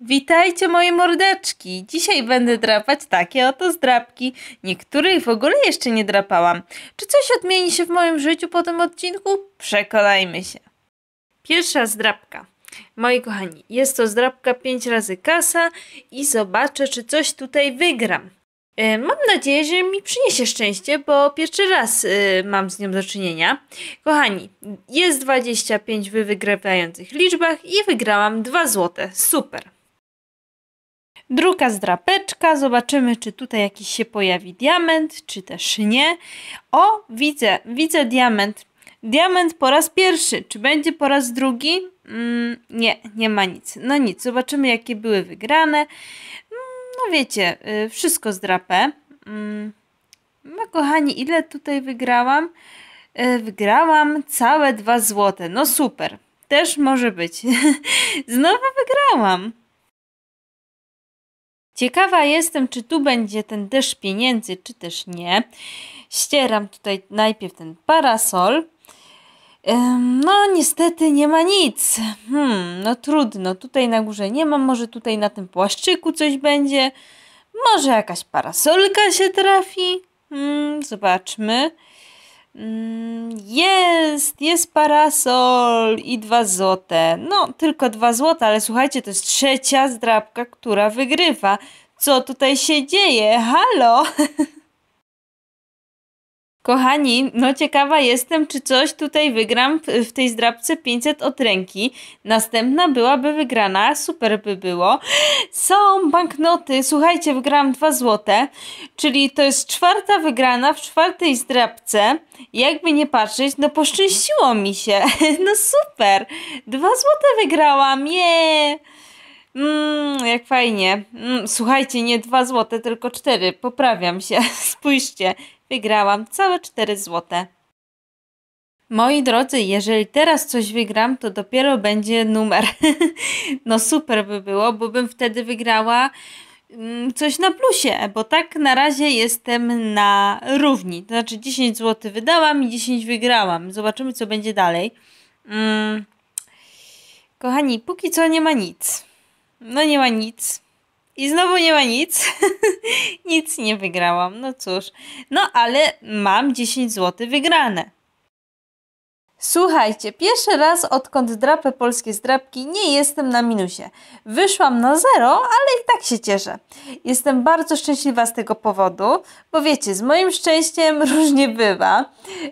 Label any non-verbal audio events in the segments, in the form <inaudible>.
Witajcie moje mordeczki! Dzisiaj będę drapać takie oto zdrapki. Niektórych w ogóle jeszcze nie drapałam. Czy coś odmieni się w moim życiu po tym odcinku? Przekonajmy się. Pierwsza zdrapka. Moi kochani, jest to zdrapka 5 razy kasa i zobaczę, czy coś tutaj wygram. E, mam nadzieję, że mi przyniesie szczęście, bo pierwszy raz e, mam z nią do czynienia. Kochani, jest 25 w wygrywających liczbach i wygrałam 2 złote. Super! druga zdrapeczka, zobaczymy czy tutaj jakiś się pojawi diament, czy też nie. O, widzę, widzę diament. Diament po raz pierwszy, czy będzie po raz drugi? Mm, nie, nie ma nic. No nic, zobaczymy jakie były wygrane. Mm, no wiecie, y, wszystko zdrapę. Mm, no kochani, ile tutaj wygrałam? Y, wygrałam całe dwa złote. No super, też może być. <laughs> Znowu wygrałam. Ciekawa jestem, czy tu będzie ten deszcz pieniędzy, czy też nie. Ścieram tutaj najpierw ten parasol. No, niestety nie ma nic. Hmm, no trudno. Tutaj na górze nie ma. Może tutaj na tym płaszczyku coś będzie. Może jakaś parasolka się trafi. Hmm, zobaczmy. Mm, jest, jest parasol i dwa złote. No, tylko dwa złote, ale słuchajcie, to jest trzecia zdrabka, która wygrywa. Co tutaj się dzieje? Halo! <laughs> Kochani, no ciekawa jestem, czy coś tutaj wygram w tej zdrabce 500 od ręki. Następna byłaby wygrana, super by było. Są banknoty, słuchajcie, wygrałam 2 złote, czyli to jest czwarta wygrana w czwartej zdrabce. Jakby nie patrzeć, no poszczęściło mi się. <laughs> No super, 2 złote wygrałam, je! Mmm, jak fajnie. Mm, słuchajcie, nie 2 złote, tylko 4. Poprawiam się. <laughs> Spójrzcie, Wygrałam całe 4 złote. Moi drodzy, jeżeli teraz coś wygram, to dopiero będzie numer. <laughs> no super by było, bo bym wtedy wygrała mm, coś na plusie, bo tak na razie jestem na równi. To znaczy 10 zł wydałam i 10 wygrałam. Zobaczymy, co będzie dalej. Mm. Kochani, póki co nie ma nic. No nie ma nic. I znowu nie ma nic. <laughs> nic nie wygrałam, no cóż. No ale mam 10 zł wygrane. Słuchajcie, pierwszy raz odkąd drapę polskie zdrapki nie jestem na minusie. Wyszłam na zero, ale i tak się cieszę. Jestem bardzo szczęśliwa z tego powodu, bo wiecie, z moim szczęściem <laughs> różnie bywa.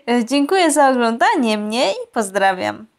E, dziękuję za oglądanie mnie i pozdrawiam.